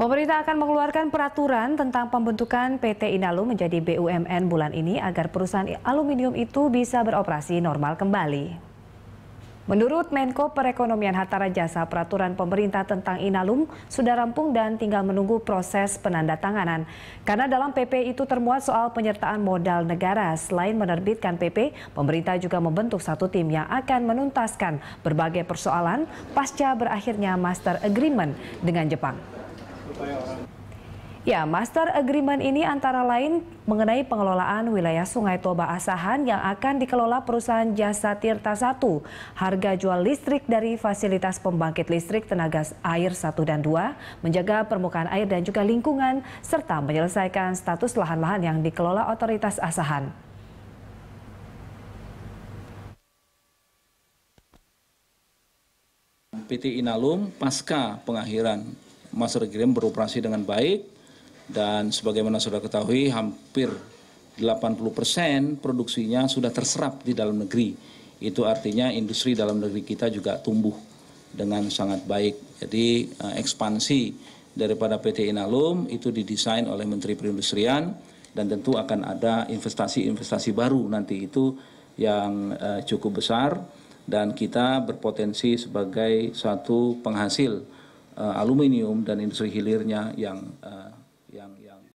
Pemerintah akan mengeluarkan peraturan tentang pembentukan PT Inalum menjadi BUMN bulan ini agar perusahaan aluminium itu bisa beroperasi normal kembali. Menurut Menko Perekonomian Hatta Rajasa, peraturan pemerintah tentang Inalum sudah rampung dan tinggal menunggu proses penandatanganan. Karena dalam PP itu termuat soal penyertaan modal negara. Selain menerbitkan PP, pemerintah juga membentuk satu tim yang akan menuntaskan berbagai persoalan pasca berakhirnya Master Agreement dengan Jepang. Ya, master agreement ini antara lain mengenai pengelolaan wilayah Sungai Toba Asahan yang akan dikelola perusahaan Jasa Tirta 1. Harga jual listrik dari fasilitas pembangkit listrik tenaga air 1 dan 2, menjaga permukaan air dan juga lingkungan, serta menyelesaikan status lahan-lahan yang dikelola otoritas Asahan. PT Inalum pasca pengakhiran master Grim beroperasi dengan baik dan sebagaimana sudah ketahui hampir 80% produksinya sudah terserap di dalam negeri. Itu artinya industri dalam negeri kita juga tumbuh dengan sangat baik. Jadi eh, ekspansi daripada PT Inalum itu didesain oleh Menteri Perindustrian dan tentu akan ada investasi-investasi baru nanti itu yang eh, cukup besar dan kita berpotensi sebagai satu penghasil uh, aluminium dan industri hilirnya yang uh,